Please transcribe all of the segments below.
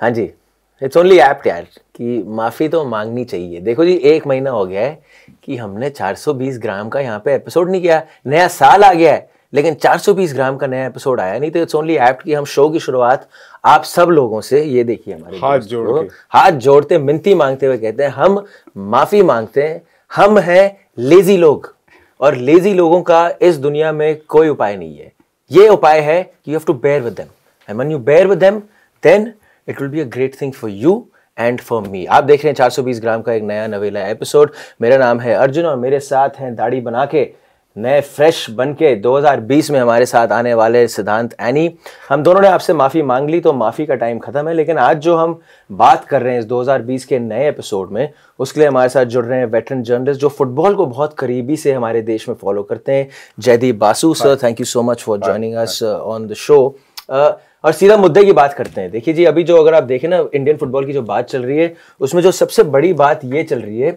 हाँ जी it's only apt यार कि माफ़ी तो मांगनी चाहिए देखो जी एक महीना हो गया है कि हमने 420 ग्राम का यहाँ पे एपिसोड नहीं किया नया साल आ गया है लेकिन 420 ग्राम का नया एपिसोड आया नहीं तो इट्स ओनली ऐप्ट कि हम शो की शुरुआत आप सब लोगों से ये देखिए हमारे हाथ जोड़ हाथ जोड़ते मिनती मांगते हुए कहते हैं हम माफ़ी मांगते हैं हम हैं लेजी लोग और लेजी लोगों का इस दुनिया में कोई उपाय नहीं है ये उपाय है you have to bear with them and when you bear with them then it will be a great thing for you and for me आप देख रहे हैं 420 ग्राम का एक नया नवेला एपिसोड मेरा नाम है अर्जुन और मेरे साथ हैं दाढ़ी बना के नए फ्रेश बन के 2020 में हमारे साथ आने वाले सिद्धांत एनी हम दोनों ने आपसे माफ़ी मांग ली तो माफ़ी का टाइम ख़त्म है लेकिन आज जो हम बात कर रहे हैं इस 2020 के नए एपिसोड में उसके लिए हमारे साथ जुड़ रहे हैं वेटरन जर्नलिस्ट जो फुटबॉल को बहुत करीबी से हमारे देश में फॉलो करते हैं Jaydeep Basu sir thank you so much for joining us on the show और सीधा मुद्दे की बात करते हैं देखिए जी अभी जो अगर आप देखें ना इंडियन फुटबॉल की जो बात चल रही है उसमें जो सबसे बड़ी बात ये चल रही है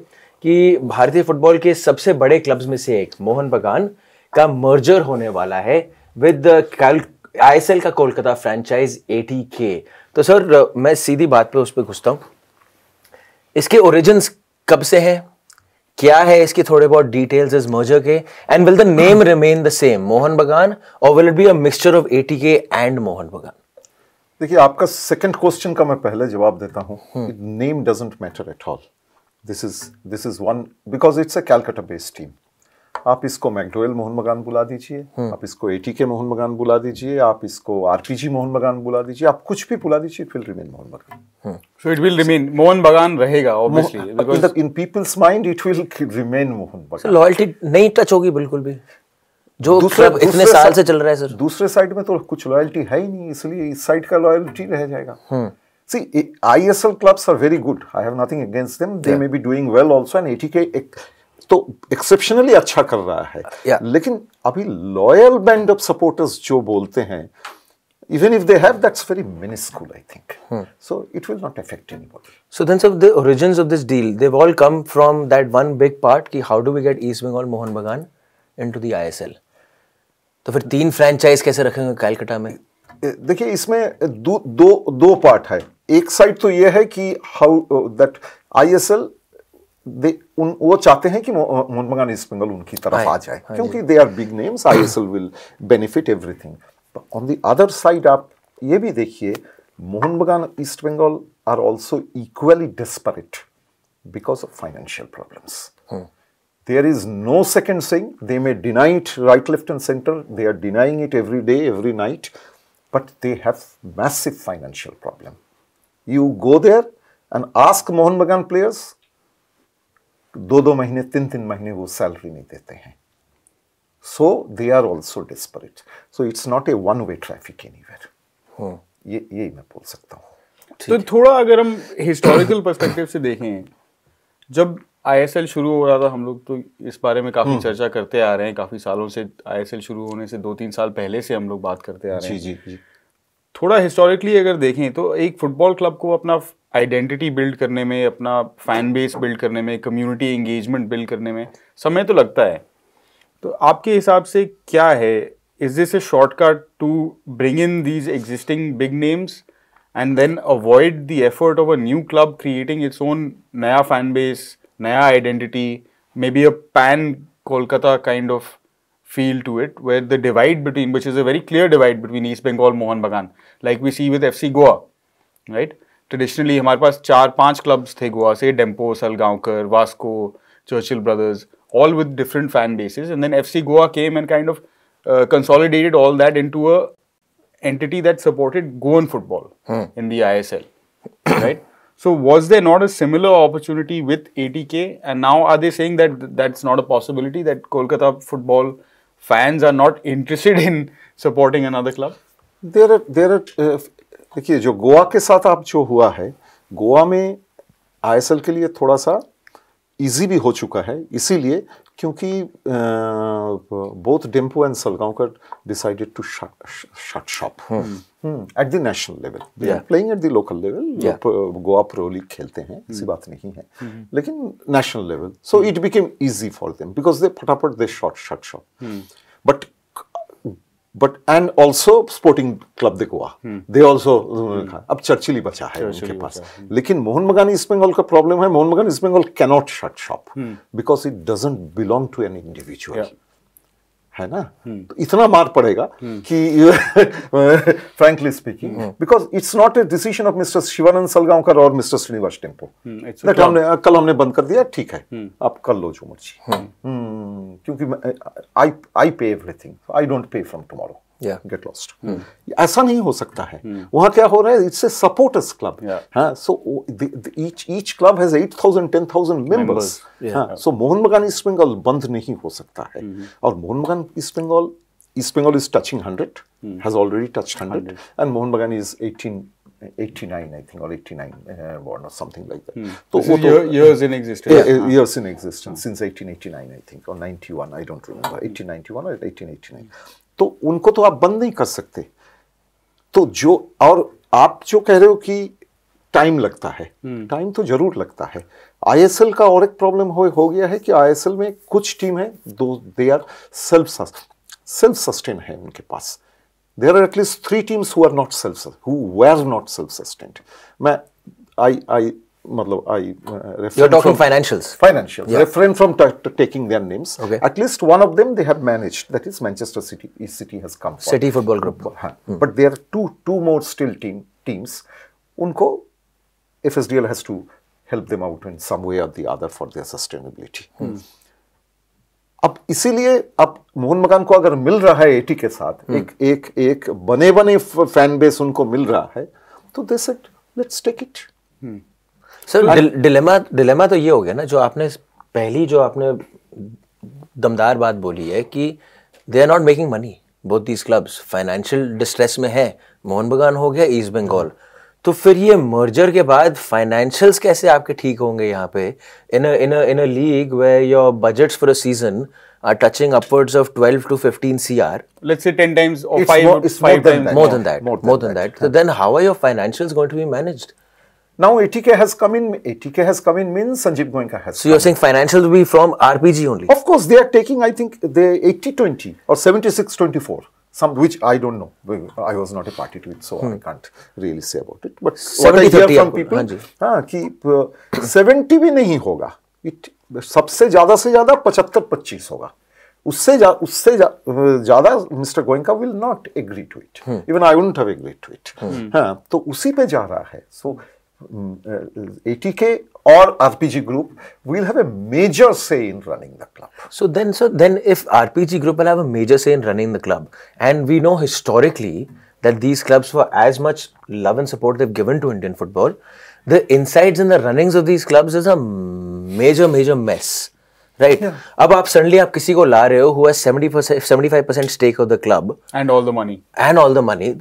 कि भारतीय फुटबॉल के सबसे बड़े क्लब्स में से एक मोहन बगान का मर्जर होने वाला है विद आईएसएल का कोलकाता फ्रेंचाइज एटी के तो सर मैं सीधी बात पे उस पर घुसता हूँ इसके ओरिजिन कब से हैं क्या है इसकी थोड़े बहुत डिटेल्स इस मर्जर के and will the name remain the same Mohun Bagan और will it be a mixture of ATK and Mohun Bagan देखिए आपका सेकंड क्वेश्चन का मैं पहले जवाब देता हूँ name doesn't matter at all this is this is one because it's a Calcutta based team आप इसको मैकडोएल मोहन बगान हम्म। बुला दीजिए आप इसको ए के मोहन बगान बुला दीजिए आप इसको आरपीजी मोहन बगान बुला दीजिए आप कुछ भी बुला दीजिए it will remain Mohun Bagan so it will remain Mohun Bagan रहेगा obviously in people's mind it will remain Mohun हाँ, बगान मतलब लॉयल्टी नहीं टच होगी बिल्कुल भी जो दूसरे, दूसरे इतने साल से चल रहा है सर दूसरे साइड में तो कुछ लॉयल्टी है ही नहीं इसलिए इस साइड का लॉयल्टी रह जाएगा see ISL clubs are very good I have nothing against them they may be doing well also and ATK ATK तो एक्सेप्शनली अच्छा कर रहा है yeah. लेकिन अभी लॉयल बैंड ऑफ सपोर्टर्स जो बोलते हैं even if they have that's very minuscule i think hmm. so it will not affect anybody so then so the origins of this deal they've all come from that one big part ki how do we get east bengal mohan bagan into the isl तो फिर तीन franchise कैसे रखेंगे Calcutta में देखिए इसमें दो दो दो पार्ट है एक साइड तो यह है कि हाउ दैट आईएसएल दे उन वो चाहते हैं कि मोहम्मद ईस्ट बंगाल उनकी तरफ हाँ आ जाए हाँ क्योंकि they are big names I S L will benefit everything on the other side आप ये भी देखिए Mohun Bagan East Bengal are also equally desperate because of financial problems there is no second thing they may deny it right left and centre they are denying it every day every night but they have massive financial problem you go there and ask Mohun Bagan players दो दो महीने तीन तीन महीने वो salary नहीं देते हैं so they are also desperate so it's not a one way traffic any anywhere ये यही मैं बोल सकता हूँ तो थोड़ा अगर हम हिस्टोरिकल परस्पेक्टिव से देखें जब आईएसएल शुरू हो रहा था हम लोग तो इस बारे में काफ़ी हम्म। चर्चा करते आ रहे हैं काफ़ी सालों से आईएसएल शुरू होने से दो तीन साल पहले से हम लोग बात करते आ रहे हैं जी जी जी थोड़ा हिस्टोरिकली अगर देखें तो एक फुटबॉल क्लब को अपना आइडेंटिटी बिल्ड करने में अपना फैन बेस बिल्ड करने में कम्युनिटी एंगेजमेंट बिल्ड करने में समय तो लगता है तो आपके हिसाब से क्या है is this a shortcut to bring in these existing big names and then avoid the effort of a new club creating its own नया फैन बेस नया identity may be a pan Kolkata kind of feel to it where the divide between which is a very clear divide between East Bengal Mohun Bagan like we see with F C Goa right Traditionally, हमारे पास चार पांच clubs थे गोवा से Dempo Salgaocar Vasco Churchill Brothers all with different fan bases and then fc goa came and kind of uh, consolidated all that into a entity that supported goan football hmm. in the isl right so was there not a similar opportunity with atk and now are they saying that that's not a possibility that kolkata football fans are not interested in supporting another club there are there are uh, देखिए जो गोवा के साथ आप जो हुआ है गोवा में ISL के लिए थोड़ा सा इजी भी हो चुका है इसीलिए क्योंकि both Dempo and Salgaocar decided to shut shop at the national level playing at the local level Goa pro league खेलते हैं हम्म। ऐसी hmm. बात नहीं है hmm. लेकिन national level so it became easy for them because they फटाफट they shot shut shop but but and also Sporting Club दिखवा they also अब चर्चिल ही बचा है उनके पास हम्म। लेकिन मोहन बगान ईस्ट बंगाल का प्रॉब्लम है Mohun Bagan East Bengal cannot shut shop because it doesn't belong to an individual है ना हम्म। तो इतना मार पड़ेगा हम्म। कि frankly speaking because it's not a decision of mister Shivanand Salgaocar और मिस्टर श्रीनिवास टेम्पो दैट हमने कल हमने बंद कर दिया ठीक है हम्म। आप कर लो जो मर्जी क्योंकि I I pay everything I don't pay from tomorrow get lost hmm. ऐसा नहीं हो सकता है वहां क्या हो रहा है it's a supporters club so each each club has eight thousand ten thousand members so Mohun Bagan East Bengal बंद नहीं हो सकता है hmm. और Mohun Bagan East Bengal East Bengal is touching hundred has already touch hundred and Mohun Bagan is eighteen 89 i think or 89 uh, or something like that hmm. year, years in existence yeah, uh, ah. years in existence hmm. since 1889 i think or 91 i don't remember 1891 or 1889 तो उनको तो आप बंद नहीं कर सकते तो जो और आप जो कह रहे हो कि टाइम लगता है हम्म। टाइम तो जरूर लगता है आईएसएल का और एक प्रॉब्लम हो, हो गया है कि आईएसएल में कुछ टीम है though they are self self sustain है उनके पास there are at least three teams who are not self who not self sustained मैं आई आई मतलब I uh, You're talking from financials. Financials. Yeah. Refrain from taking their names. Okay. At least one of them they have managed. That is Manchester City. East City has come. For. City Football Group. Hmm. But there are two two more still team teams. Unko FSDL has to help them out in some way or the other for their sustainability. Hmm. अब इसीलिए अब मोहन मकान को अगर मिल रहा है eighty के साथ hmm. एक एक एक बने बने फैन बेस उनको मिल रहा है तो they set let's take it sir dilemma dilemma तो ये हो गया ना जो आपने पहली जो आपने दमदार बात बोली है कि they are not making money both these clubs financial distress में है मोहन बगान हो गया ईस्ट बंगाल तो फिर ये मर्जर के बाद फाइनेंशियल्स कैसे आपके ठीक होंगे यहाँ पे in in in a league where your budgets for a season are touching upwards of 12 to 15 CR let's say 10 times और 5 5 times more than that more than that so then how are your financials going to be managed Now ATK has come in. ATK has come in means Sanjeev Goenka has. So you are saying financials will be from RPG only? Of course, they are taking. I think they 80-20 or 76-24. Some which I don't know. I was not a party to it, so hmm. I can't really say about it. But 70, what I hear from people, हाँ जी, uh, 70 भी नहीं होगा. It सबसे ज्यादा से ज्यादा 75-25 होगा. उससे जा, उससे ज्यादा mister Goenka will not agree to it even I wouldn't have agree to it हाँ तो उसी पे जा रहा है so so, Mm, uh, ATK or RPG group will have a major say in running the club. So then, so then if RPG group will have a major say in running the club, and we know historically that these clubs, for as much love and support they've given to Indian football, the insides and the runnings of these clubs is a major, major mess. right. yeah. suddenly आप suddenly आप किसी को who has seventy percent, 75 percent stake of the club and all the money and the the money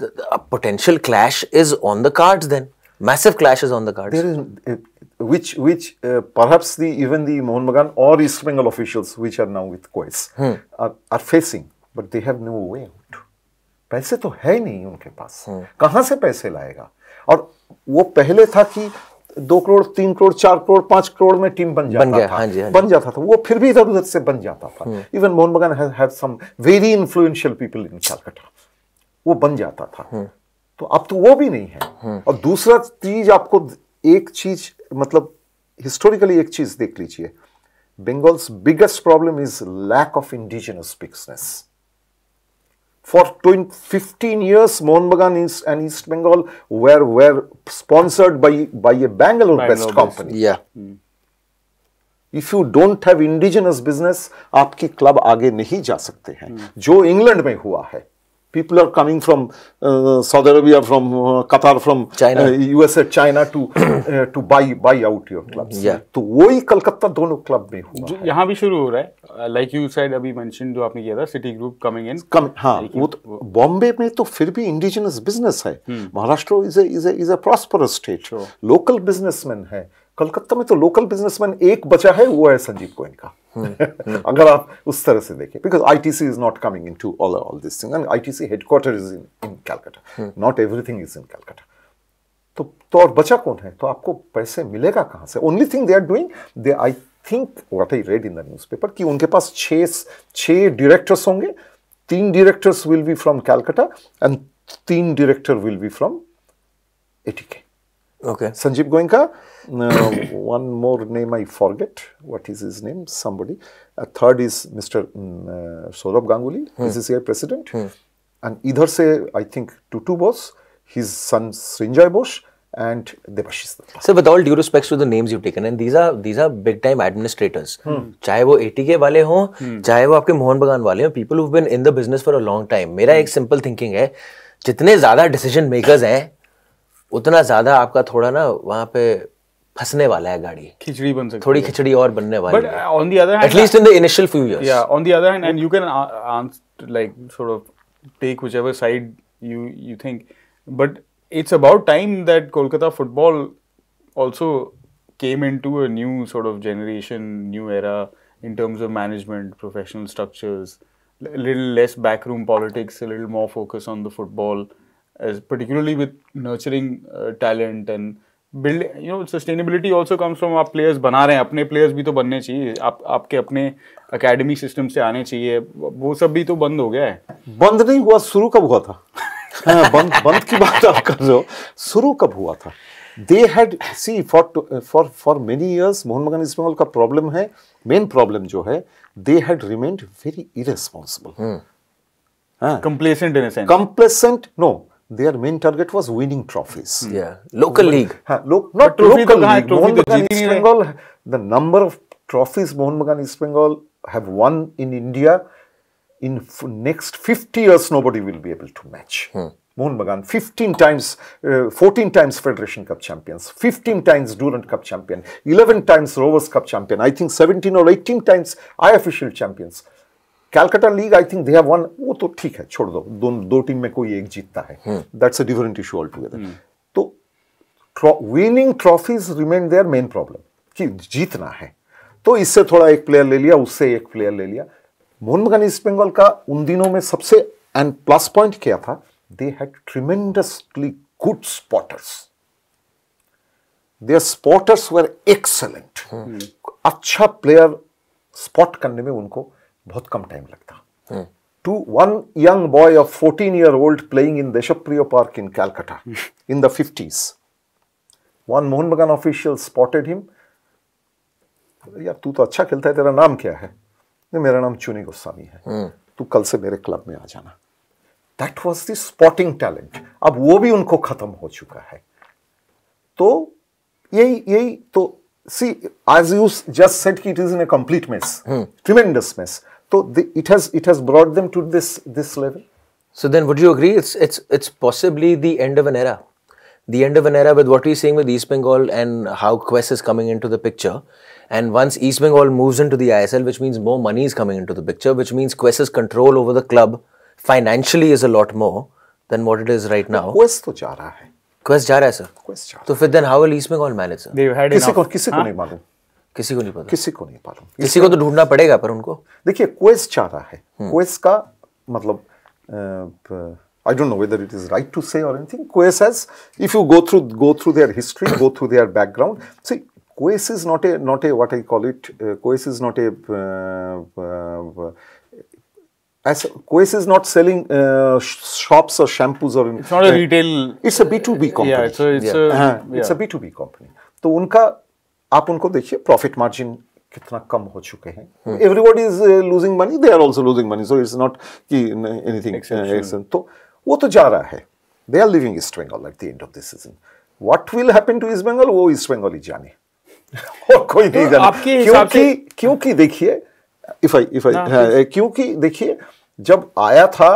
potential clash is on the cards then massive clashes on the cards. There is, uh, which which uh, perhaps the even the Mohan Bagan or East Bengal officials, which are now with Quais, hmm. are, are facing, but they have no way out. पैसे तो है नहीं उनके पास hmm. कहाँ से पैसे लाएगा और वो पहले था कि दो करोड़ तीन करोड़ चार करोड़ पांच करोड़ में टीम बन जाता बन गया, था हाँ जी, हाँ जी. बन जाता था वो फिर भी इधर उधर से बन जाता था even Mohun Bagan had some very influential people in Calcutta वो बन जाता था तो अब तो वो भी नहीं है और दूसरा चीज आपको एक चीज मतलब हिस्टोरिकली एक चीज देख लीजिए Bengal's biggest problem is lack of indigenous bignesses. For 20, 15 years, Mohan Bagan East and East Bengal were, were sponsored by, by a Bangalore-based company. Yeah. Mm. If you don't have indigenous business, आपकी club आगे नहीं जा सकते हैं mm. जो England में हुआ है people are coming from uh, Saudi Arabia, from uh, Qatar, from China. Uh, USA, China to uh, to buy buy out your clubs. Yeah. तो वही कलकत्ता दोनों क्लब में हुआ यहाँ भी शुरू हो रहा है लाइक यू साइड अभी मेंशन जो आपने किया था City Group coming in come हाँ वो तो बॉम्बे में तो फिर भी इंडिजिनस बिजनेस है Maharashtra is is is a prosperous state local businessman है कलकत्ता में तो लोकल बिजनेसमैन एक बचा है वो है संजीव गोयन का हम्म, हम्म। अगर आप उस तरह से देखें because I T C is not coming in to all all this thing and I T C headquarter is in in Calcutta not everything is in Calcutta तो तो और बचा कौन है तो आपको पैसे मिलेगा कहाँ से only thing they are doing they I think what I read in the news paper कि उनके पास छः छः डिरेक्टर्स होंगे तीन directors will be from Calcutta and तीन director will be from ATK okay Sanjeev Goenka one more name I forget. What is his name? Somebody. A third is Mr. Um, Saurabh Ganguly, hmm. BCCI president. Hmm. And either say, I think, Tutu Bose, his son Srinjay Bose, and Debashis. Sir, with all due respects to the names you've taken, and these are these are big time administrators. Hmm. चाहे वो ATK वाले हों, hmm. चाहे वो आपके मोहन बगान वाले हों, people who've been in the business for a long time. मेरा एक simple thinking है, जितने ज्यादा decision makers हैं, उतना ज्यादा आपका थोड़ा ना वहाँ पे फंसने वाला है गाड़ी खिचड़ी बन सकती थोड़ी खिचड़ी और बनने वाली but on the other hand या on the other hand and you can answer like sort of take whichever side you you think but it's about time that Kolkata football also came into a new sort of generation new era in terms of management professional structures little less backroom politics little more focus on the football particularly with nurturing talent and build you know sustainability also comes from आप players बना रहे हैं अपने players भी तो बनने चाहिए आप आपके अपने एकेडमी सिस्टम से आने चाहिए वो सब भी तो बंद हो गया है बंद नहीं हुआ शुरू कब हुआ था हाँ, बंद बंद की बात आप कर रहे हो शुरू कब हुआ था they had see for for for many years Mohun Bagan इस्माल का प्रॉब्लम है मेन प्रॉब्लम जो है they had remained very irresponsible complacent in complacent no their main target was winning trophies. Hmm. Yeah, local league. Ha, lo, not local league. Mohan Bagan East Bengal, the number of trophies Mohan Bagan East Bengal have won in India in next 50 years, nobody will be able to match. Hmm. Mohan Bagan, 15 times, uh, 14 times Federation Cup champions, 15 times Durand Cup champion, 11 times Rovers Cup champion, I think 17 or 18 times I official champions. Calcutta league I think they have won वो तो ठीक है छोड़ दो दोनों दो team में कोई एक जीतता है that's a different issue all together तो winning trophies remain their main problem कि जीतना है तो इससे थोड़ा एक प्लेयर ले लिया उससे एक प्लेयर ले लिया मोहन ईस्ट बंगाल का उन दिनों में सबसे एंड प्लस पॉइंट क्या था they had tremendously good spotters their spotters were excellent अच्छा प्लेयर स्पॉट करने में उनको बहुत कम टाइम लगता to one young boy of fourteen year old playing in Deshapriya Park in Calcutta in the fifties one Mohun Bagan official spotted him यार तू तो अच्छा खेलता है तेरा नाम क्या है नहीं मेरा नाम चुनी गोस्वामी है तू कल से मेरे क्लब में आ जाना that was the spotting talent अब वो भी उनको खत्म हो चुका है तो यही यही तो see as you just said की it is in a complete mess tremendous mess So the, it has it has brought them to this this level. So then, would you agree it's it's it's possibly the end of an era, the end of an era with what we're seeing with East Bengal and how Quest is coming into the picture, and once East Bengal moves into the ISL, which means more money is coming into the picture, which means Quest's control over the club financially is a lot more than what it is right now. Quest to जा रहा है. Quest जा रहा sir. Quest जा रहा So तो then how will East Bengal manage sir? They've had किसी enough. को किसी को किसी को नहीं पता किसी को नहीं पता किसी को तो ढूंढना पड़ेगा पर उनको देखिए क्वेस्ट चारा है क्वेस्ट का मतलब I don't know whether it is right to say or anything. Quest has, if you go through go through their history, go through their background. See, Quest is not a not a what I call it. Uh, Quest is not a uh, uh, as Quest is not selling uh, shops or shampoos or. It's not a retail. It's a B two B company. Yeah, it's a it's yeah. a, uh, yeah. it's a B two B company. तो उनका आप उनको देखिए profit margin कितना कम हो चुके हैं everybody is losing money they are also losing money so it's not कि एनीथिंग uh, uh, तो वो तो जा रहा है they are leaving East Bengal at the end of this season what will happen to East Bengal वो ईस्ट बंगाल ही जाने और कोई नहीं तो जाने क्योंकि क्योंकि देखिए इफ आई इफ आई क्योंकि देखिए जब आया था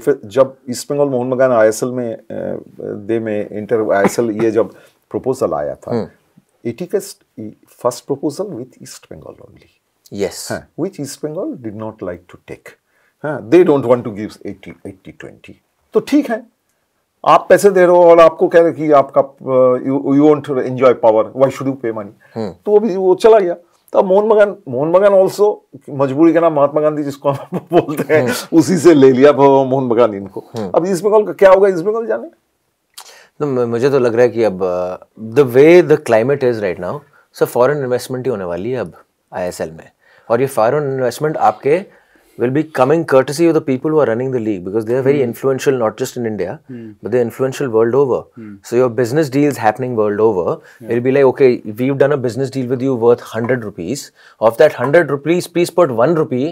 इफ जब ईस्ट बंगाल मोहन मगान आई में uh, दे में इंटर आई ये जब प्रपोजल आया था हम्म। etiquette first proposal with East Bengal only. Yes. Huh, which East Bengal did not like to take. Huh, they don't want to give 80, 80, 20. तो ठीक है आप पैसे दे रहे हो और आपको कह रहे कि आपका you want enjoy power why should you pay money तो वो भी वो चला गया तो मोहन बगान मोहन बगान ऑल्सो मजबूरी का नाम महात्मा गांधी जिसको हम बोलते हैं hmm. उसी से ले लिया मोहन बगान इनको hmm. अब ईस्ट बंगाल का क्या होगा ईस्ट बंगाल जाने तो मुझे तो लग रहा है कि अब the way the climate is right now sir foreign investment ही होने वाली है अब आई एस एल में और ये फॉरेन इन्वेस्टमेंट आपके will be coming courtesy of the people who are running the league because they are very influential not just in India but they influential world over so your business deal happening world over will be like okay we done a business deal with you worth hundred rupees of that hundred rupees piece put one rupee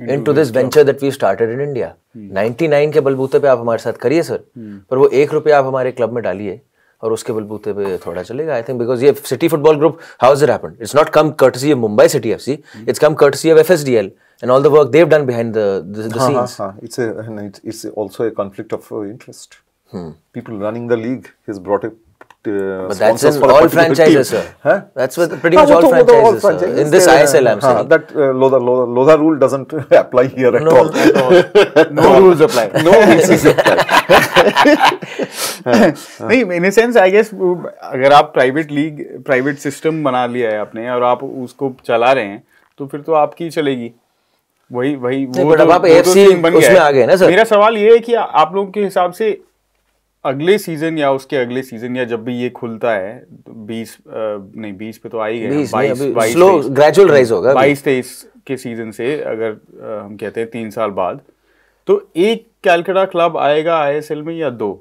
into this venture that we started in India 99 के बलबूते पे आप हमारे साथ करिए sir hmm. पर वो एक रुपया आप हमारे क्लब में डालिए और उसके बलबूते पे थोड़ा चलेगा आई थिंक बिकॉज ये City Football Group how is it happened it's not come courtesy of Mumbai City FC it's come courtesy of FSDL and all the work they've done behind the the, the ha, scenes ha, ha. it's a it's, it's also a conflict of interest hmm. people running the uh, but that's in all franchises, team. sir. Huh? That's with pretty much all franchises, all franchises, sir. In this ISL, I'm saying. That uh, Lodha, Lodha, Lodha rule doesn't apply here at no, all. At all. no rules apply. No rules apply. नहीं इन a sense I guess अगर आप private league private system बना लिया है आपने और आप उसको चला रहे हैं तो फिर तो आपकी चलेगी वही वही वो तो, आप तो, तो उसमें आ गए ना सर मेरा सवाल ये है कि आप लोगों के हिसाब से अगले सीजन या उसके अगले सीजन या जब भी ये खुलता है तो बीस नहीं बीस पे तो आ ही गए स्लो बाईस तेईस के सीजन से अगर हम कहते हैं तीन साल बाद तो एक कैलकटा क्लब आएगा आईएसएल में या दो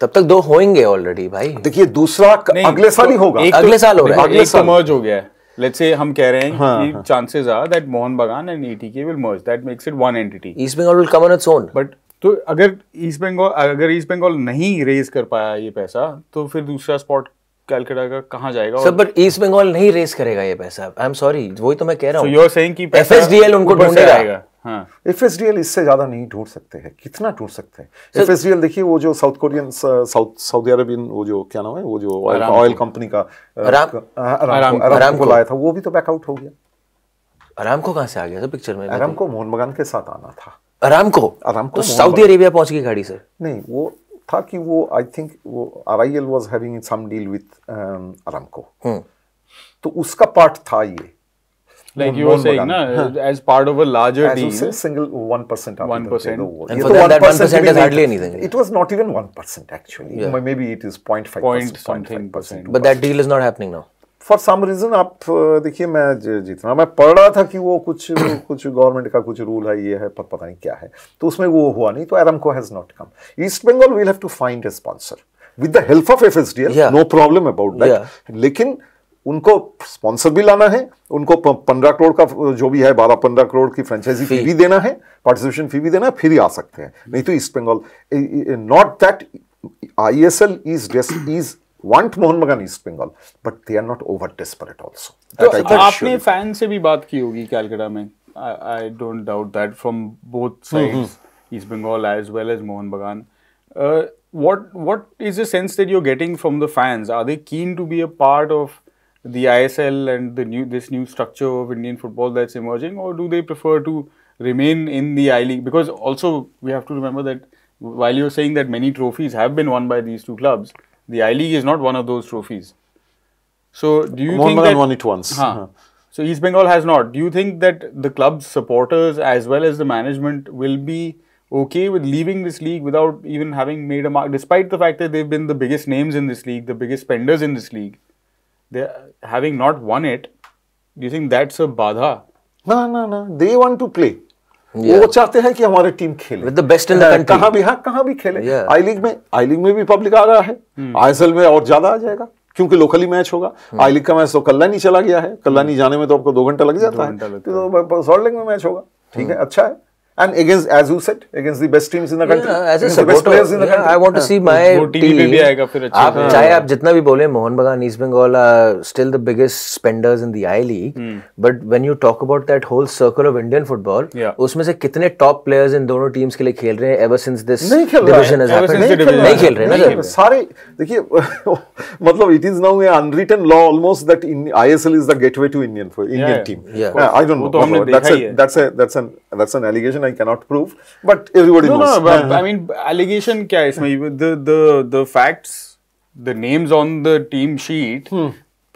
तब तक दो होंगे ऑलरेडी भाई देखिए दूसरा अगले साल ही तो होगा तो- अगले साल हो रहा है अगले साल मर्ज हो गया है लेट्स से हम कह रहे हैं हाँ, कि chances are that Mohan Bagan and ATK will merge that makes it one entity East Bengal will come on its own but तो अगर ईस्ट बंगाल अगर ईस्ट बंगाल नहीं रेस कर पाया ये पैसा तो फिर दूसरा स्पॉट कैलकटा का कहाँ जाएगा सर बट ईस्ट बंगाल नहीं रेस करेगा ये पैसा आई एम सॉरी वही तो मैं कह रहा हूँ so saying कि एफएसडीएल उनको ढूंढ जाएगा एफ इससे ज़्यादा नहीं ढूंढ सकते हैं कितना ढूंढ सकते हैं एफ so, देखिए वो जो South Korean South Saudi Arabian वो जो क्या नाम है वो जो ऑयल कंपनी का आराम हाँ, को लाया था वो भी तो बैकआउट हो गया आराम को कहाँ से आ गया था पिक्चर में आराम को मोहन बगान के साथ आना था अरामको अरामको तो सऊदी अरेबिया पहुंच गई गाड़ी सर नहीं वो था कि वो आई थिंक वो R I L was having some deal with Aramco तो उसका पार्ट था ये like you were saying, na, huh. as part of a larger as deal. As you say, single 1% after 1%. the war. And for so that, that 1% is hardly anything. It was not even 1% actually. Yeah. Maybe it is 0.5%. Point something percent. But that deal is not happening now. For some reason आप देखिए मैं जितना मैं पढ़ रहा था कि वो कुछ कुछ गवर्नमेंट का कुछ रूल है ये है पर पता नहीं क्या है तो उसमें वो हुआ नहीं तो Aramco has not come East Bengal will have to find a sponsor with the help of F S D L no problem about that लेकिन उनको स्पॉन्सर भी लाना है उनको पंद्रह करोड़ का जो भी है बारह पंद्रह करोड़ की फ्रेंचाइजी फी भी देना है पार्टिसिपेशन फी भी देना है फिर ही आ सकते हैं नहीं तो East Bengal not that I S L is is want Mohan Bagan East Bengal, but they are not over desperate also. So, आपने फैन से भी बात की होगी कैलकाटा में. I, I don't doubt that from both sides, mm-hmm. East Bengal as well as Mohan Bagan. Uh, what what is the sense that you're getting from the fans? Are they keen to be a part of the ISL and the new this new structure of Indian football that's emerging, or do they prefer to remain in the I League? Because also we have to remember that while you're saying that many trophies have been won by these two clubs, the I League is not one of those trophies. So do you More think that won it once? Huh, uh-huh. so East Bengal has not. Do you think that the club's supporters as well as the management will be okay with leaving this league without even having made a mark, despite the fact that they've been the biggest names in this league, the biggest spenders in this league? They having not won it. Do you think that's a badha? No, no, no. They want to play. yeah. वो चाहते हैं कि हमारी team खेले the best in the कहां भी हाँ कहां भी खेले yeah. आई लीग में आई लीग में भी पब्लिक आ रहा है hmm. आईएसएल में और ज्यादा आ जाएगा क्योंकि लोकली मैच होगा hmm. आई लीग का मैच तो कल्लानी चला गया है कल्लानी hmm. जाने में तो आपको दो घंटा लग जाता है तो सॉल्ट तो, लेक तो, में मैच होगा ठीक hmm. है अच्छा है and against as you said against the best teams in the country yeah, as a supporter, best players in the yeah, country i want to see my team भी आएगा फिर अच्छा आप चाहे आप जितना भी बोले Mohan Bagan East Bengal are still the biggest spenders in the I league but when you talk about that whole circle of Indian football उसमें से कितने टॉप प्लेयर्स इन दोनों टीम्स के लिए खेल रहे हैं ever since this division has happened नहीं खेल रहे ना सारे देखिए मतलब it is now a unwritten law almost that in ISL is the gateway to Indian Indian team I don't know that's that's that's an allegation I cannot prove, but everybody no, knows. No, no, I mean allegation क्या hmm. The the the facts, the names on the team sheet hmm.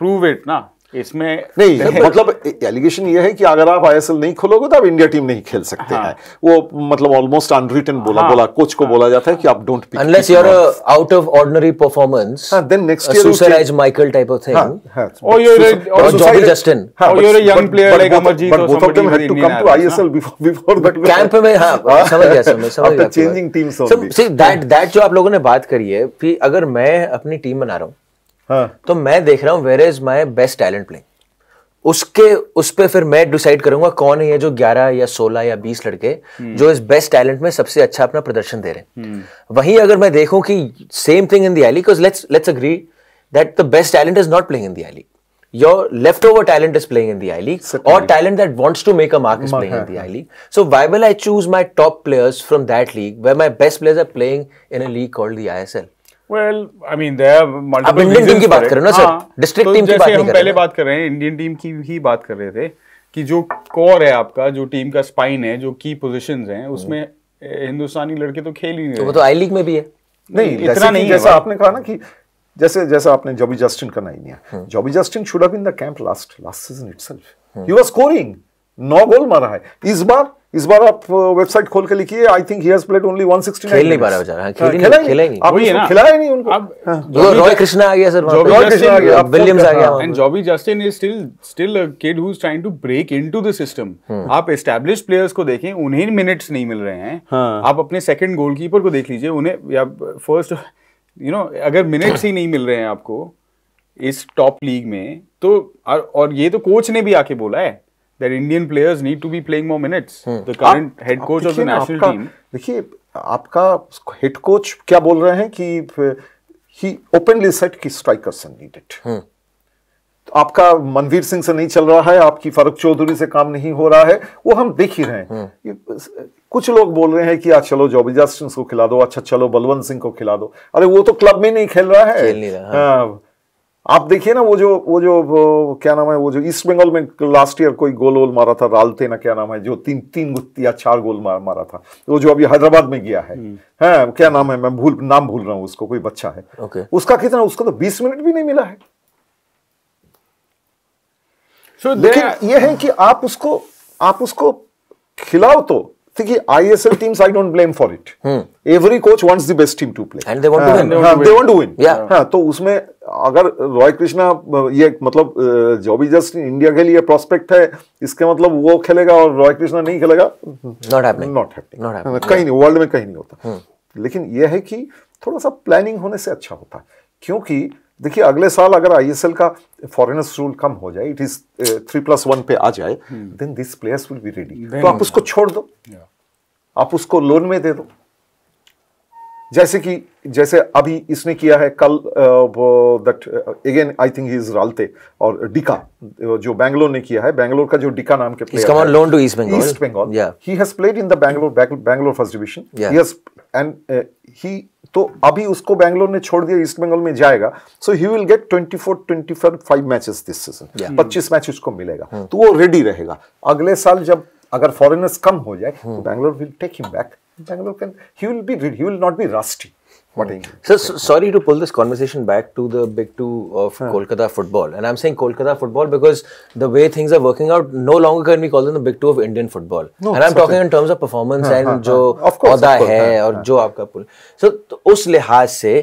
prove it, na. इसमें नहीं मतलब allegation ये है कि अगर आप ISL नहीं खोलोगे तो आप इंडिया टीम नहीं खेल सकते हाँ। हैं वो मतलब ऑलमोस्ट अनरिटन बोला हाँ। बोला कोच को हाँ। बोला जाता है कि आप don't pick unless you are out of ordinary performance then next year Soosairaj Michael type of thing और यू और जॉबी जस्टिन और you are young player like Amarjit और both of them had to come to ISL before before that camp में हां हाँ। समझ गया समझ समझ गया changing teams so see that that जो आप लोगों ने बात करी है कि अगर मैं अपनी टीम बना रहा हूं हाँ। तो मैं देख रहा हूं where is my best talent playing उसके उस पर फिर मैं डिसाइड करूंगा कौन है जो 11 या 16 या 20 लड़के हम्म। जो इस बेस्ट टैलेंट में सबसे अच्छा अपना प्रदर्शन दे रहे हैं हम्म। वहीं अगर मैं देखूं कि same thing in the league let's agree that the best talent is not playing in the league your leftover talent is playing in I the league और talent that wants to make a mark is playing in the league so why will I choose my top players from that league way my best players are playing in a league called the I S L well I mean आप Indian team की बात कर रहे हो ना sir district team की बात हम पहले बात कर रहे हैं इंडियन टीम की ही बात कर रहे थे कि जो कोर है आपका जो टीम का स्पाइन है जो की पोजीशंस हैं हम्म। उसमें हिंदुस्तानी लड़के तो खेल ही नहीं तो वो तो आई लीग में भी है नहीं इतना नहीं जैसा आपने कहा ना कि जैसे जैसा आपने जॉबी जस्टिन का नहीं लिया Jobby Justin should have been the camp last last season itself ही वाज स्कोरिंग नौ गोल मारा है इस बार इस बार आप वेबसाइट खोल के लिखिए I think he has played only 169 खेल नहीं पा रहा हाँ, बेचारा खेल नहीं खेला ही नहीं ना नहीं उनको अब रॉय हाँ। कृष्णा आ गया सर रॉय कृष्णा आ गया विलियम्स आ गया and Jobby Justin is still still a kid who is trying to break into the system आप प्लेयर्स को देखें उन्हें मिनट्स नहीं मिल रहे हैं हाँ। आप अपने सेकंड गोलकीपर को देख लीजिए उन्हें या फर्स्ट यू नो अगर मिनट्स ही नहीं मिल रहे हैं आपको इस टॉप लीग में तो और ये तो कोच ने भी आके बोला है that Indian players need to be playing more minutes. Hmm. The current आप, head coach of the national team. देखिए आपका हेड कोच क्या बोल रहे हैं कि ही ओपनली सेट कि स्ट्राइकर्स आर नीडेड आपका मनवीर सिंह से नहीं चल रहा है आपकी फरुख चौधरी से काम नहीं हो रहा है वो हम देख ही रहे हैं hmm. कुछ लोग बोल रहे हैं कि आज चलो जॉबी जस्टिन को खिला दो अच्छा चलो बलवंत सिंह को खिला दो अरे वो तो क्लब में नहीं खेल रहा है खेल नहीं रहा, हाँ।, हाँ। आप देखिए ना वो जो वो जो वो, क्या नाम है वो जो ईस्ट बंगाल में लास्ट ईयर कोई गोल वोल मारा था रालते ना क्या नाम है जो तीन तीन या चार गोल मार, मारा था वो जो अभी हैदराबाद में गया है है हम्म। हाँ, क्या नाम है मैं भूल नाम भूल रहा हूँ उसको कोई बच्चा है okay. उसका कितना उसका तो बीस मिनट भी नहीं मिला है so लेकिन are... ये है कि आप उसको आप उसको खिलाओ तो देखिए ISL teams I don't blame for it every coach wants the best team to play and they want to win they want to win तो उसमें अगर रॉय कृष्णा ये मतलब जो भी जस्ट इंडिया के लिए प्रोस्पेक्ट है इसके मतलब वो खेलेगा और रॉय कृष्णा नहीं खेलेगा नॉट हैपनिंग नॉट हैपनिंग कहीं नहीं वर्ल्ड में कहीं नहीं होता हम्म। लेकिन यह है कि थोड़ा सा प्लानिंग होने से अच्छा होता है क्योंकि देखिए अगले साल अगर आई का फॉरेनर्स रूल कम हो जाए it is three plus one पे आ जाए then this players will be ready तो आप उसको छोड़ दो आप उसको लोन में दे दो जैसे कि जैसे अभी इसने किया है कल that again I think is Ralte और डिका जो बैंगलोर ने किया है बैंगलोर का जो डिका नाम के player come loan to East Bengal East Bengal he has played in the Bangalore Bangalore first division yes and he तो अभी उसको बैंगलोर ने छोड़ दिया ईस्ट बंगाल में जाएगा so he will get 24 four five matches this season 25 match उसको मिलेगा hmm. तो वो रेडी रहेगा अगले साल जब अगर फॉरेनर्स कम हो जाए तो Bangalore will take him back Bangalore can, he will be, he will not be rusty. What Hmm. So, so, sorry to pull this conversation back to the big two of huh. Kolkata football, and I'm saying Kolkata football because the way things are working out, no longer can we call them the big two of Indian football. No, and I'm talking in terms of performance huh, and huh, जो अहदा है हाँ, और हाँ. जो आपका पुल सो so, तो उस लिहाज से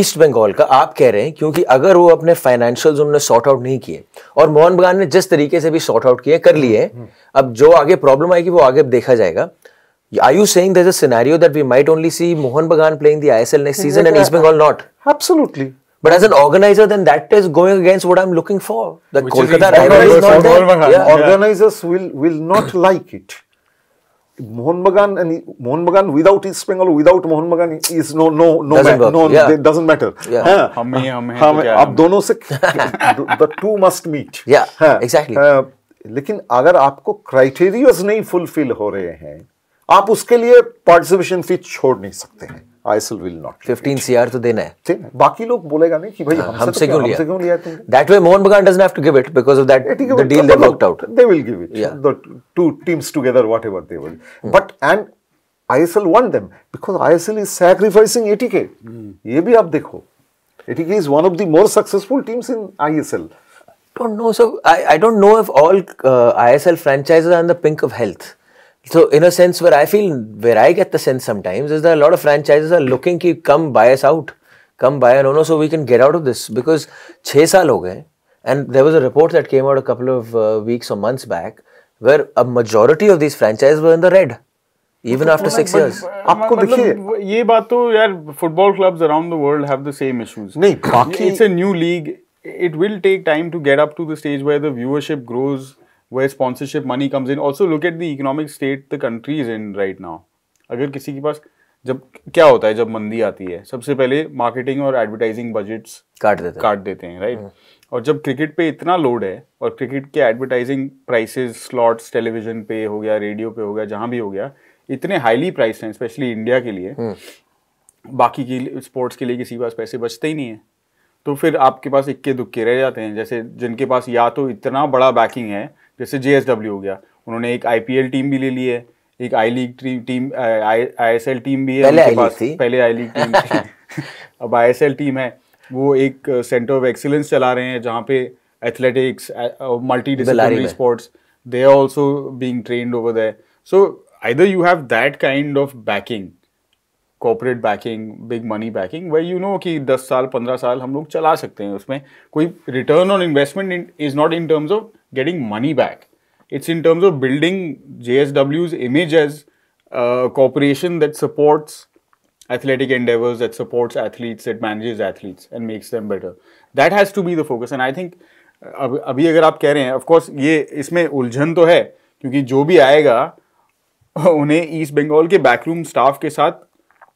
ईस्ट बंगाल का आप कह रहे हैं क्योंकि अगर वो अपने फाइनेंशियल उन्होंने सॉर्ट आउट नहीं किए और मोहन बगान ने जिस तरीके से भी सॉर्ट आउट किए कर लिए अब जो आगे प्रॉब्लम आएगी वो आगे देखा जाएगा Are you saying there's a scenario that we might only see Mohan Bagan playing the ISL next season and East Bengal not? Absolutely. But as an organizer, then that is going against what I'm looking for. The Which Kolkata rival is not there. Yeah. Organizers will, will not like it. Mohan Bagan and Mohan Bagan without East Bengal, without Mohan Bagan is no no no doesn't no yeah. it doesn't matter. Yeah. हाँ, हमें हमें the two must meet. Yeah, हाँ, exactly. हाँ, uh, लेकिन अगर आपको criterias नहीं fulfil हो रहे हैं आप उसके लिए पार्टिसिपेशन फी छोड़ नहीं सकते हैं ISL will not fifteen C R तो देना है बाकी लोग बोलेगा नहीं कि भाई हाँ, तो हमसे क्यों लिया क्यों लिया that way Mohan Bagan doesn't have to give it because of that the deal they worked out they will give it the two teams together ever they will but and ISL won them because ISL is sacrificing ATK ये भी आप देखो ATK is one of the more successful teams in ISL don't know so i i don't know if all uh, isl franchises are in the pink of health So in a sense where I feel, where I get the sense sometimes is that a lot of franchises are looking to come buy us out, come buy an owner so we can get out of this because 6 years and there was a report that came out a couple of uh, weeks or months back where a majority of these franchises were in the red. Even after six years. Uh, आपको देखिए ये बात तो यार football clubs around the world have the same issues. नहीं बाकी it's new league it will take time to get up to the stage where the viewership grows. where sponsorship money comes in also look at the economic state the country is in right now अगर किसी के पास जब क्या होता है जब मंदी आती है सबसे पहले मार्केटिंग और एडवर्टाइजिंग बजट्स काट देते काट देते हैं राइट हम्म। और जब क्रिकेट पे इतना लोड है और क्रिकेट के एडवर्टाइजिंग प्राइसेस स्लॉट्स टेलीविजन पे हो गया रेडियो पे हो गया जहाँ भी हो गया इतने हाईली प्राइस हैं स्पेशली इंडिया के लिए हम्म। बाकी की स्पोर्ट्स के लिए किसी के पास पैसे बचते ही नहीं है तो फिर आपके पास इक्के दुक्के रह जाते हैं जैसे जिनके पास या तो इतना बड़ा बैकिंग है जैसे जे हो गया उन्होंने एक आई टीम भी ले ली है एक I league team I S team भी है पहले आई लीग थी पहले आई लीग टीम अब आई एस टीम है वो एक सेंटर ऑफ एक्सीलेंस चला रहे हैं जहाँ पे athletics multi disciplinary sports they are also being trained over there so either you have that kind of backing corporate backing big money backing वही यू नो कि दस साल पंद्रह साल हम लोग चला सकते हैं उसमें कोई return on investment is not in terms of getting money back. It's in terms of building JSW's image as a corporation that supports athletic endeavors, that supports athletes, that manages athletes and makes them better. That has to be the focus. And I think अब अभी अगर आप कह रहे हैं course, ये इसमें उलझन तो है क्योंकि जो भी आएगा उन्हें East Bengal के backroom staff के साथ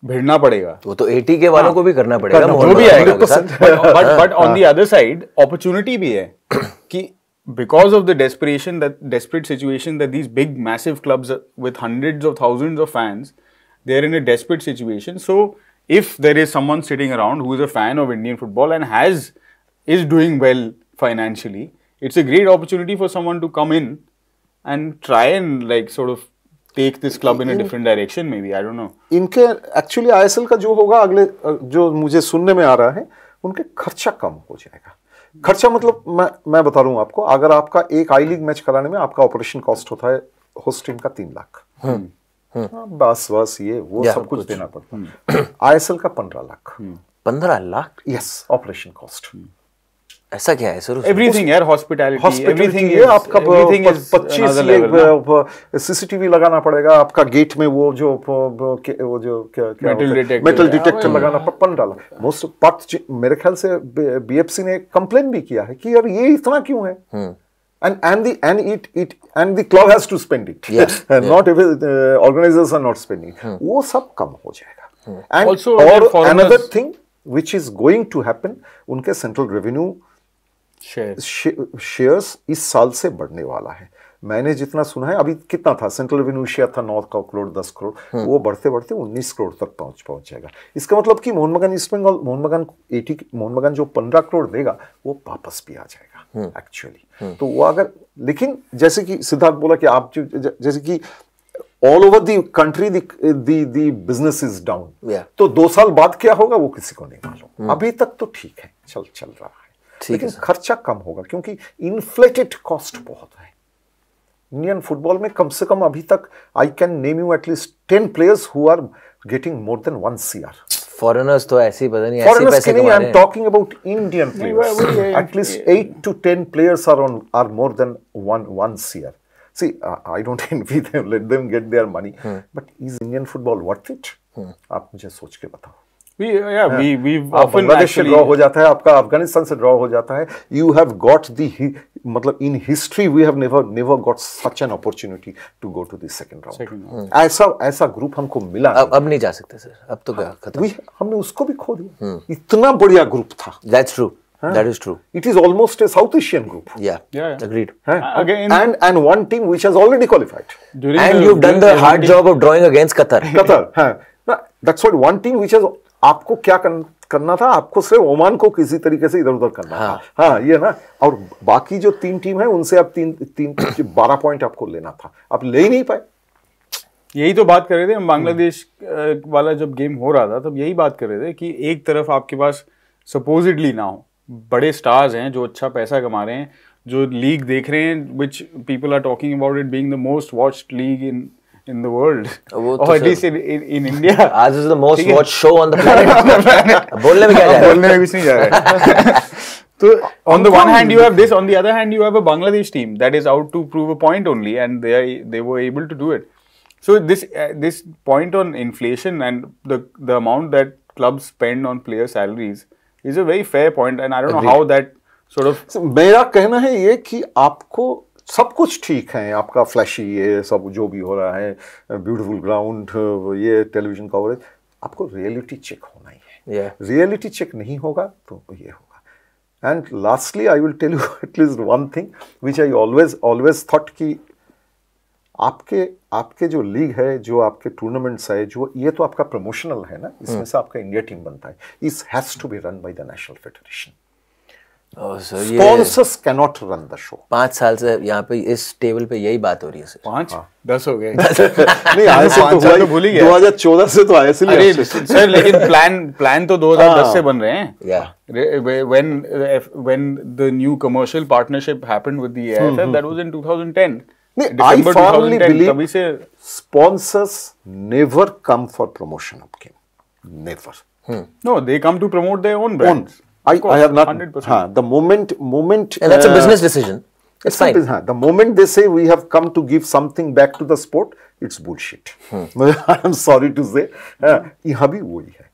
भिड़ना पड़ेगा वो तो एटी के वालों को भी करना पड़ेगा करना, जो भी आएगा but but on the other side opportunity भी है कि because of the desperation that desperate situation that these big massive clubs with hundreds of thousands of fans they're in a desperate situation so if there is someone sitting around who is a fan of indian football and has is doing well financially it's a great opportunity for someone to come in and try and like sort of take this club in, in a different direction maybe i don't know इनके actually isl का जो होगा अगले जो मुझे सुनने में आ रहा है उनके खर्चा कम हो जाएगा खर्चा मतलब मैं मैं बता रहा हूँ आपको अगर आपका एक आई लीग मैच कराने में आपका ऑपरेशन कॉस्ट होता है होस्ट टीम का तीन लाख हम्म, हम्म। हाँ, बस बस ये वो सब कुछ देना पड़ता है आई का पंद्रह लाख पंद्रह लाख यस ऑपरेशन कॉस्ट हम्म। ऐसा क्या है सर एवरीथिंग यार हॉस्पिटैलिटी एवरीथिंग ये आपका पच्चीस सीसीटीवी लगाना पड़ेगा आपका गेट में वो जो वो जो मेटल डिटेक्टर हाँ। लगाना पन डाला मोस्ट पार्ट मेरे ख्याल से बीएफसी ने कंप्लेन भी किया है कि यार ये इतना क्यों है and and the and it it and the club has to spend it not organisers are not spending वो सब कम हो जाएगा एंड और another thing Which is going to happen, उनके सेंट्रल रेवेन्यू शेयर्स इस साल से बढ़ने वाला है मैंने जितना सुना है अभी कितना था सेंट्रल विनुशिया था नॉर्थ का करोड़ दस करोड़ हम्म। वो बढ़ते बढ़ते उन्नीस करोड़ तक पहुंच पहुंचेगा इसका मतलब कि मोहन मगन ईस्ट बंगाल मोहन मगन एटी मोहन मगन जो पंद्रह करोड़ देगा वो वापस भी आ जाएगा एक्चुअली हम्म। हम्म। तो वो अगर लेकिन जैसे कि सिद्धार्थ बोला कि आप जो जैसे कि all over the country the the business is down तो दो साल बाद क्या होगा वो किसी को नहीं मालूम अभी तक तो ठीक है चल चल रहा है लेकिन खर्चा कम होगा क्योंकि इन्फ्लेटेड कॉस्ट बहुत है इंडियन फुटबॉल में कम से कम अभी तक I can name you at least ten players who are getting more than one C R foreigners तो ऐसे ही पता नहीं ऐसे पैसे कमा रहे talking about Indian players at least eight to ten players are on are more than one one CR are C I don't envy them let them get their money but is Indian football worth it आप मुझे सोच के बताओ We, yeah, yeah. we, we've आप बांग्लादेश से draw हो जाता है आपका अफगानिस्तान से ड्रॉ हो जाता है यू हैव गॉट दी मतलब in history we have never never got such an opportunity to go to this second round ऐसा ऐसा ग्रुप हमको मिला अब, अब नहीं जा सकते सर अब तो गया खत्म हमने उसको भी खो दिया hmm. इतना बढ़िया ग्रुप था that's true That is true. It is almost a South Asian group. Yeah. Yeah. yeah. Agreed. Huh? Again, and and one team which has already qualified. During and the, you've done the hard job of drawing against Qatar. Qatar. Huh? That's what one team which has आपको क्या कर, करना था आपको सिर्फ Oman को किसी तरीके से इधर उधर करना हाँ. था हाँ ये ना और बाकी जो तीन टीम है उनसे आप तीन तीन बारह पॉइंट आपको लेना था आप ले ही नहीं पाए यही तो बात कर रहे थे हम बांग्लादेश हम्म। वाला जब गेम हो रहा था तब यही बात कर रहे थे कि एक तरफ आपके पास सपोजिडली ना हो बड़े स्टार्स हैं जो अच्छा पैसा कमा रहे हैं जो लीग देख रहे हैं which people are talking about it being the most watched league in in the world or at least in, in, in India आज is the most watched show on the planet बोलने में क्या जा रहा है बोलने में भी नहीं जा रहा है तो on the one hand you have this on the other hand you have a Bangladesh team that is out to prove a point only and they are, they were able to do it so this uh, this point on inflation and the the amount that clubs spend on player salaries is a very fair point and I don't know how that sort of मेरा कहना है ये कि आपको सब कुछ ठीक है आपका फ्लैशी ये सब जो भी हो रहा है ब्यूटीफुल ग्राउंड ये टेलीविजन कवरेज आपको रियलिटी चेक होना ही है रियलिटी चेक नहीं होगा तो ये होगा and lastly I will tell you at least one thing which I always always thought कि आपके आपके जो लीग है जो आपके टूर्नामेंट्स है जो ये तो आपका प्रमोशनल है ना इसमें hmm. से आपका इंडिया टीम बनता है इस has to be run by the national federation sponsors can not run the show पांच साल से यहाँ पे इस टेबल पे यही बात हो रही है सर पांच हाँ। दस हो गए नहीं आईएसएल तो हुआ तो भूल ही गया 2014 से तो आए अरे सर लेकिन प्लान प्लान तो 2010 हाँ। से बन रहे हैं या when when the new commercial partnership happened with the AIFF that was in 2010 नहीं I formally believe sponsors never come for promotion of game never no they come to promote their own brands I, course, I have not. 100%. Huh, the moment, moment. And that's uh, a business decision. It's, fine. Business, huh, the moment they say we have come to give something back to the sport, it's bullshit. Hmm. I am sorry to say यहाँ भी वही है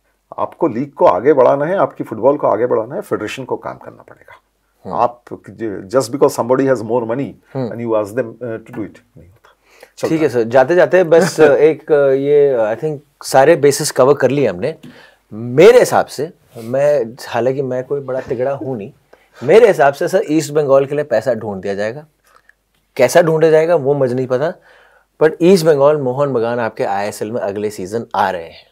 आपको league को आगे बढ़ाना है आपकी फुटबॉल को आगे बढ़ाना है फेडरेशन को काम करना पड़ेगा hmm. आप just because somebody has more money and you ask them to do it नहीं होता ठीक है सर जाते जाते बस एक ये आई थिंक सारे बेसिस कवर कर लिए हमने मेरे हिसाब से मैं हालांकि मैं कोई बड़ा तिगड़ा हूँ नहीं मेरे हिसाब से सर ईस्ट बंगाल के लिए पैसा ढूंढ दिया जाएगा कैसा ढूंढा जाएगा वो मुझे नहीं पता बट ईस्ट बंगाल मोहन बगान आपके आईएसएल में अगले सीजन आ रहे हैं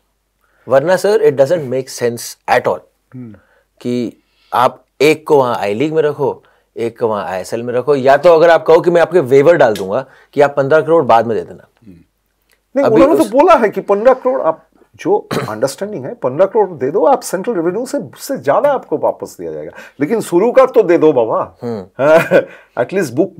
वरना sir it doesn't make sense at all कि आप एक को वहाँ आई लीग में रखो एक को वहाँ आई में रखो या तो अगर आप कहो कि मैं आपके वेवर डाल दूंगा कि आप पंद्रह करोड़ बाद में दे देना hmm. नहीं उन्होंने तो बोला है कि पंद्रह करोड़ आप जो अंडरस्टैंडिंग है पंद्रह करोड़ तो दे दो आप सेंट्रल रेवेन्यू से उससे ज्यादा आपको वापस दिया जाएगा लेकिन शुरू का तो दे दो बाबा एटलीस्ट बुक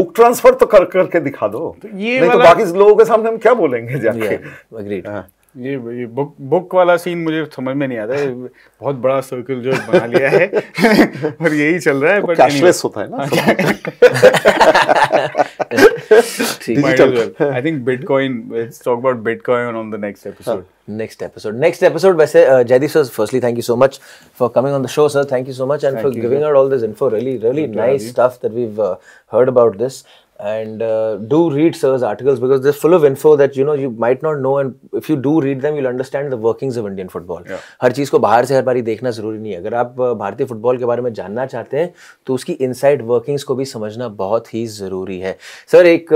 बुक ट्रांसफर तो कर करके दिखा दो तो ये नहीं तो बाकी लोगों के सामने हम क्या बोलेंगे जाके हाँ। ये ये बुक बुक वाला सीन मुझे समझ में नहीं आता है बहुत बड़ा सर्कल जो बना लिया है और यही चल रहा है तो पर कैशलेस होता है ना I think Bitcoin. Let's talk about Bitcoin on the next episode. next episode next episode वैसे Jaydeep sir firstly thank you so much for coming on the show sir thank you so much and thank for you, giving sir. out all this info really really thank nice stuff that we've uh, heard about this and uh, do read sir's articles because they're full of info that you know you might not know and if you do read them you'll understand the workings of Indian football har cheez ko bahar se har bari dekhna zaruri nahi hai agar aap bharatiya football ke bare mein janna chahte hain to uski inside workings ko bhi samajhna bahut hi zaruri hai sir ek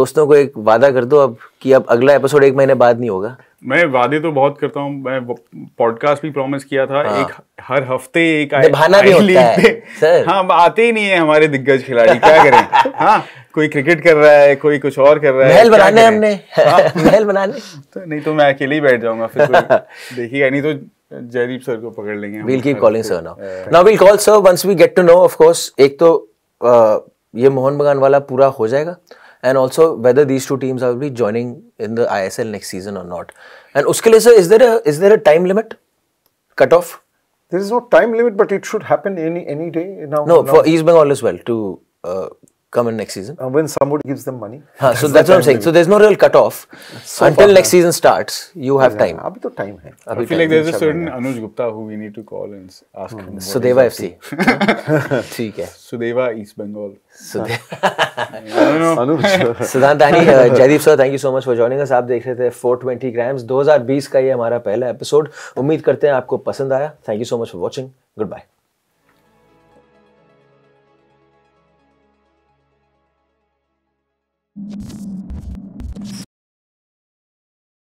doston ko ek vaada kar do ab कि अब अगला episode एक महीने बाद नहीं होगा मैं वादे तो बहुत करता हूँ मैं पॉडकास्ट भी प्रॉमिस किया था हाँ। एक हर हफ्ते एक आए, भी होता है सर हाँ आते ही नहीं है हमारे दिग्गज खिलाड़ी क्या करें हाँ कोई क्रिकेट कर रहा है कोई कुछ और कर रहा है महल बनाने हमने हाँ। महल बनाने तो नहीं तो मैं अकेले ही बैठ जाऊंगा फिर देखिएगा नहीं तो जयदीप सर को पकड़ लेंगे we'll keep calling sir now now we'll call sir once we get to know of course एक तो ये मोहन बगान वाला पूरा हो जाएगा and also whether these two teams will be joining in the ISL next season or not. And uske liye, sir, is there a is there a time limit, cut off? There is no time limit, but it should happen any any day now. No, now. for East Bengal as well to uh, come in next season. Uh, when somebody gives them money. Huh, so that's what I'm saying. So there's no real cut-off. So Until far, next season starts, you have yeah, time. Abhi to time hai. Abhi I feel time. like there's a certain Anuj Gupta who we need to call and ask hmm. him. Sudeva FC. ठीक है. Sudeva East Bengal. Sudhant Dani Jaydeep sir thank you so much for joining us आप देख रहे थे 420 grams 2020 का ये हमारा पहला एपिसोड उम्मीद करते हैं आपको पसंद आया thank you so much for watching good bye you